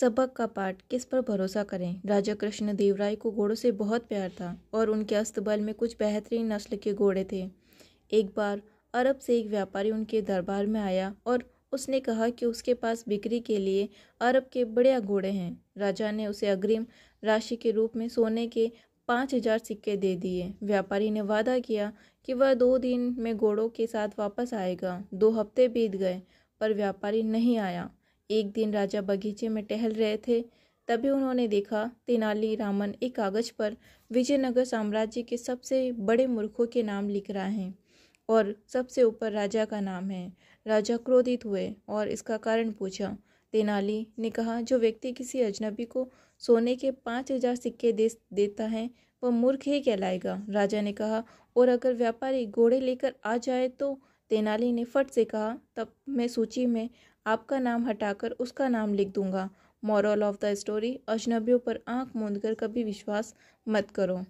सबक का पाठ किस पर भरोसा करें राजा कृष्ण देवराय को घोड़ों से बहुत प्यार था और उनके अस्तबल में कुछ बेहतरीन नस्ल के घोड़े थे एक बार अरब से एक व्यापारी उनके दरबार में आया और उसने कहा कि उसके पास बिक्री के लिए अरब के बढ़िया घोड़े हैं राजा ने उसे अग्रिम राशि के रूप में सोने के पाँच हजार सिक्के दे दिए व्यापारी ने वादा किया कि वह दो दिन में घोड़ों के साथ वापस आएगा दो हफ्ते बीत गए पर व्यापारी नहीं आया एक दिन राजा बगीचे में टहल रहे थे तभी उन्होंने देखा तेनाली रामन एक कागज पर विजयनगर साम्राज्य के सबसे बड़े मूर्खों के नाम लिख रहा है और सबसे ऊपर राजा का नाम है राजा क्रोधित हुए और इसका कारण पूछा तेनाली ने कहा जो व्यक्ति किसी अजनबी को सोने के पाँच हजार सिक्के दे देता है वह मूर्ख ही कहलाएगा राजा ने कहा और अगर व्यापारी घोड़े लेकर आ जाए तो तेनाली ने फट से कहा तब मैं सूची में आपका नाम हटाकर उसका नाम लिख दूंगा मॉरल ऑफ द स्टोरी अजनबियों पर आंख मूंद कर कभी विश्वास मत करो